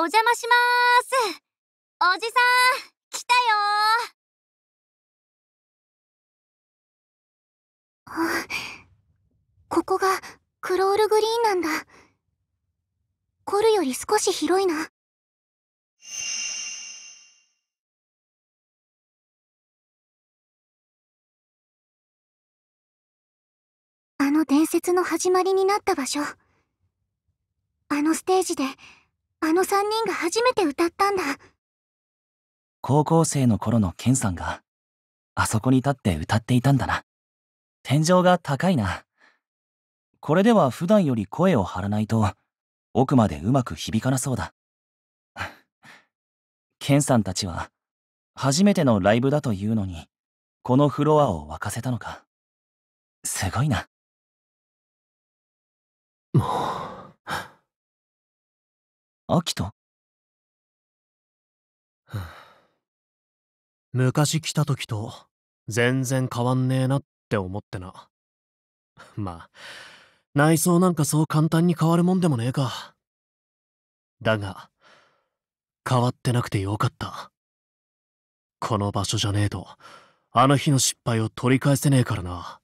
お邪魔しまーすおじさん来たよここがクロールグリーンなんだコルより少し広いなあの伝説の始まりになった場所あのステージであの3人が初めて歌ったんだ高校生の頃のケンさんがあそこに立って歌っていたんだな天井が高いなこれでは普段より声を張らないと奥までうまく響かなそうだ ケンさんたちは初めてのライブだというのにこのフロアを沸かせたのかすごいなもう秋田 昔来た時と全然変わんねえなって思ってな まあ内装なんかそう簡単に変わるもんでもねえかだが変わってなくてよかったこの場所じゃねえとあの日の失敗を取り返せねえからな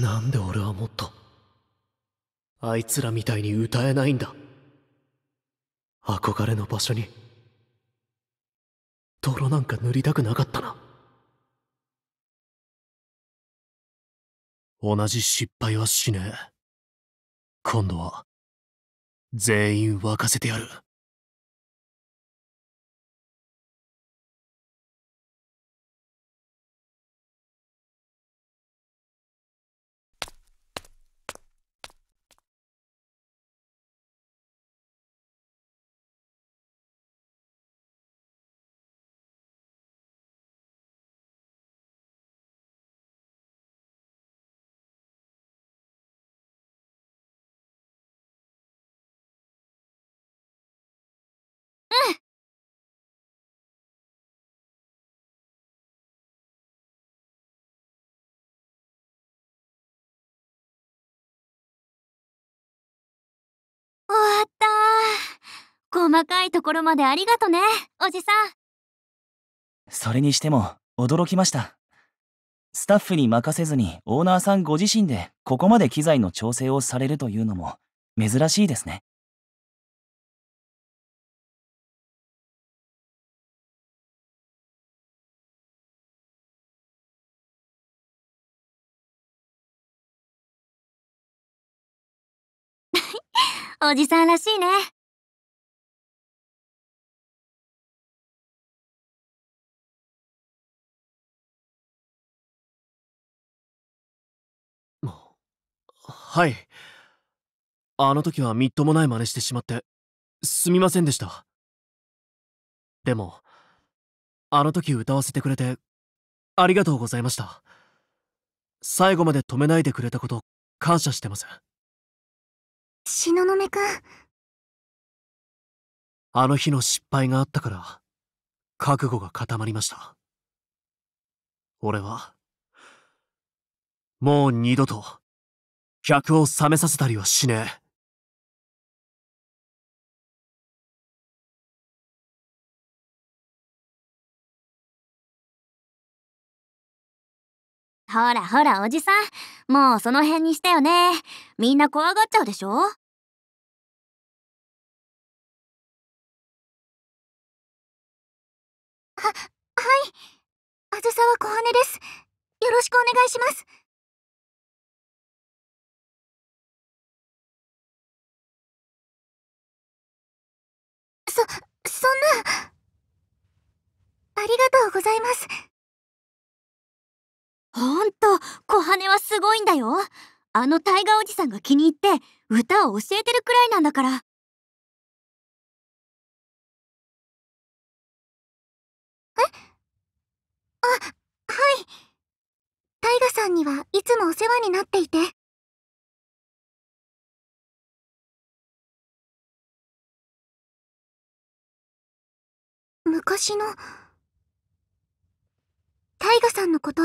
なんで俺はもっとあいつらみたいに歌えないんだ憧れの場所に泥なんか塗りたくなかったな同じ失敗はしねえ今度は全員沸かせてやるった。細かいところまでありがとね、おじさん。それにしても、驚きました。スタッフに任せずにオーナーさんご自身でここまで機材の調整をされるというのも珍しいですね。おじさんらしいね。はい。あの時はみっともない真似してしまって、すみませんでした。でも、あの時歌わせてくれて、ありがとうございました。最後まで止めないでくれたこと、感謝してます。東雲くんあの日の失敗があったから覚悟が固まりました俺はもう二度と客を冷めさせたりはしねえほらほらおじさん、もうその辺にしたよね。みんな怖がっちゃうでしょは、はい。あずさは小羽です。よろしくお願いします。そ、そんな。ありがとうございます。ほんと、小羽はすごいんだよ。あのタイガおじさんが気に入って歌を教えてるくらいなんだから。えあ、はい。タイガさんにはいつもお世話になっていて。昔の、タイガさんのこと、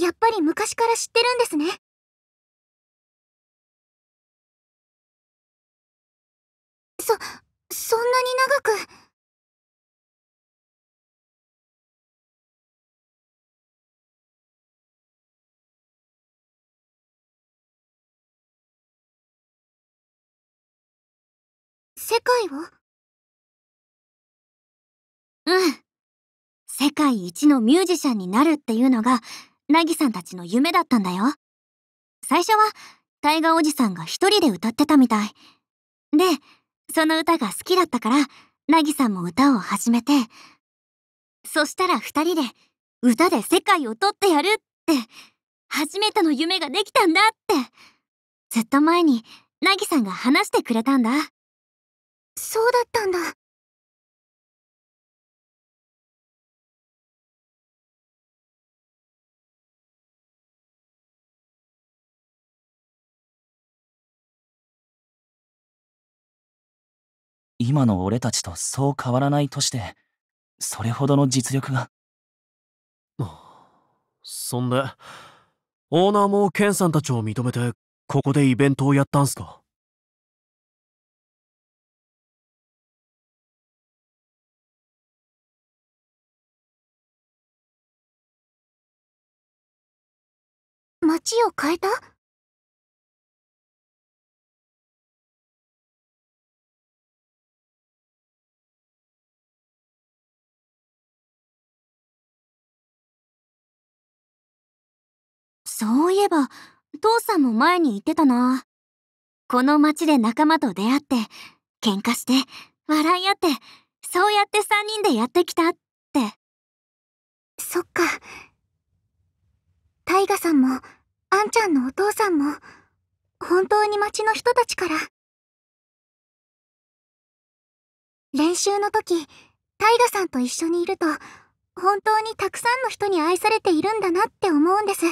やっぱり昔から知ってるんですね。そ、そんなに長く。世界をうん。世界一のミュージシャンになるっていうのがナさんたちの夢だったんだよ。最初は、タイガおじさんが一人で歌ってたみたい。で、その歌が好きだったから、なぎさんも歌を始めて、そしたら二人で、歌で世界を取ってやるって、初めての夢ができたんだって、ずっと前に、なぎさんが話してくれたんだ。そうだったんだ。今の俺たちとそう変わらない年で、それほどの実力が。そんで、オーナーもケンさんたちを認めて、ここでイベントをやったんすか街を変えたそういえば、父さんも前に言ってたな。この町で仲間と出会って、喧嘩して、笑い合って、そうやって3人でやってきたって。そっか。タイガさんも、アンちゃんのお父さんも、本当に町の人たちから。練習の時、タイガさんと一緒にいると、本当にたくさんの人に愛されているんだなって思うんです。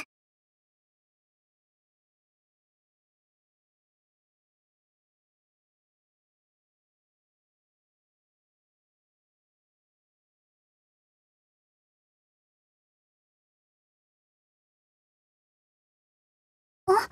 あ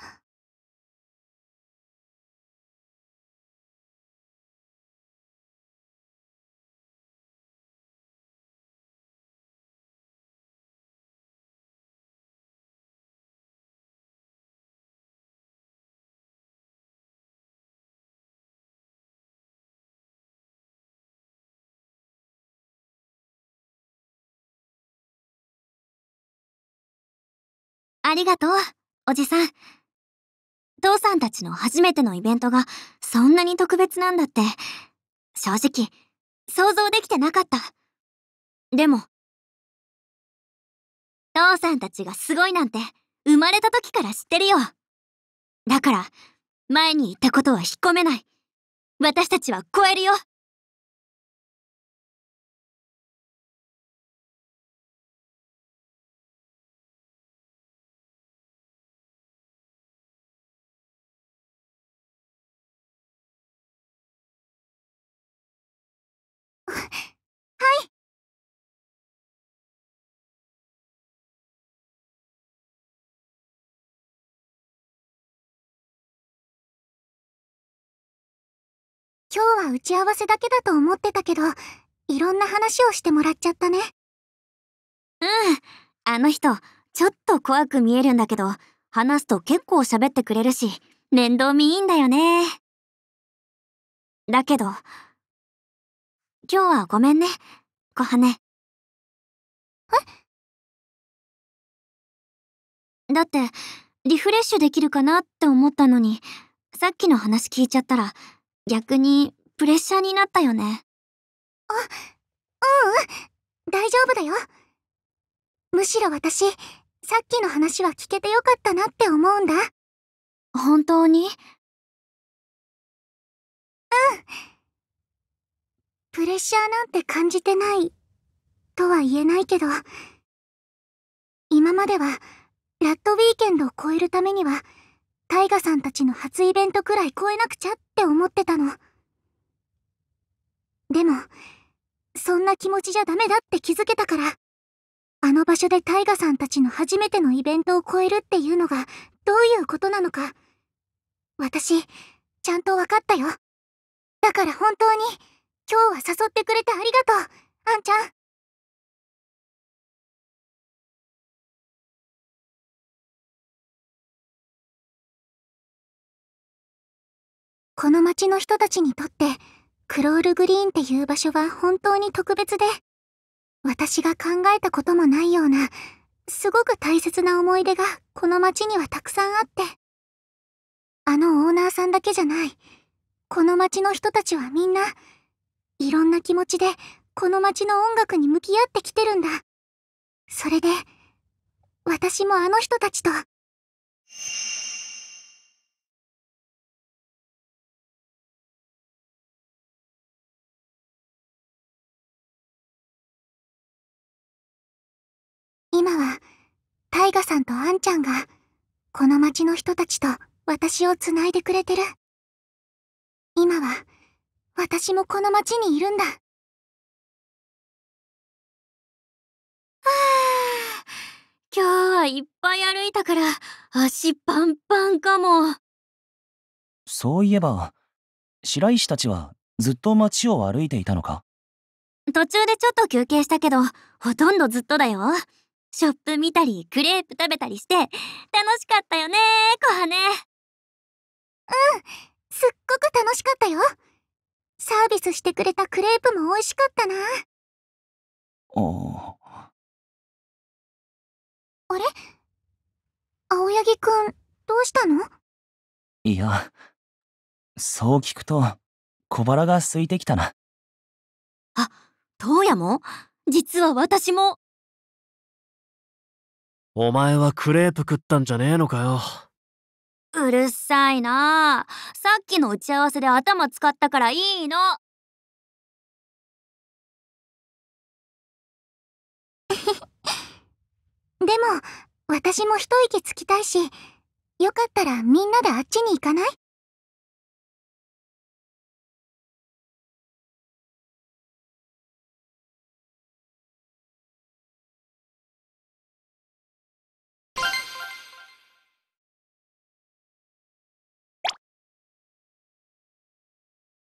ありがとう。おじさん。父さんたちの初めてのイベントがそんなに特別なんだって、正直、想像できてなかった。でも、父さんたちがすごいなんて、生まれた時から知ってるよ。だから、前に言ったことは引っ込めない。私たちは超えるよ。今日は打ち合わせだけだと思ってたけど、いろんな話をしてもらっちゃったね。うん。あの人、ちょっと怖く見えるんだけど、話すと結構喋ってくれるし、面倒見いいんだよね。だけど、今日はごめんね、小羽。えだって、リフレッシュできるかなって思ったのに、さっきの話聞いちゃったら、逆にプレッシャーになったよね。あ、ううん、大丈夫だよ。むしろ私、さっきの話は聞けてよかったなって思うんだ。本当にうん。プレッシャーなんて感じてない、とは言えないけど、今までは、ラッドウィーケンドを超えるためには、タイガさんたちの初イベントくらい超えなくちゃって思ってたの。でも、そんな気持ちじゃダメだって気づけたから、あの場所でタイガさんたちの初めてのイベントを超えるっていうのがどういうことなのか、私、ちゃんと分かったよ。だから本当に、今日は誘ってくれてありがとう、あんちゃん。この町の人たちにとって、クロールグリーンっていう場所は本当に特別で、私が考えたこともないような、すごく大切な思い出がこの町にはたくさんあって。あのオーナーさんだけじゃない、この町の人たちはみんな、いろんな気持ちでこの町の音楽に向き合ってきてるんだ。それで、私もあの人たちと、タイガさんとアンちゃんが、この町の人たちと私を繋いでくれてる。今は、私もこの町にいるんだ。はあ、今日はいっぱい歩いたから、足パンパンかも。そういえば、白石たちはずっと町を歩いていたのか途中でちょっと休憩したけど、ほとんどずっとだよ。ショップ見たりクレープ食べたりして楽しかったよね小羽ねうんすっごく楽しかったよサービスしてくれたクレープも美味しかったなあああれ青柳くんどうしたのいやそう聞くと小腹が空いてきたなあ、どうやも実は私もお前はクレープ食ったんじゃねえのかよ。うるさいなさっきの打ち合わせで頭使ったからいいの。でも、私も一息つきたいし、よかったらみんなであっちに行かない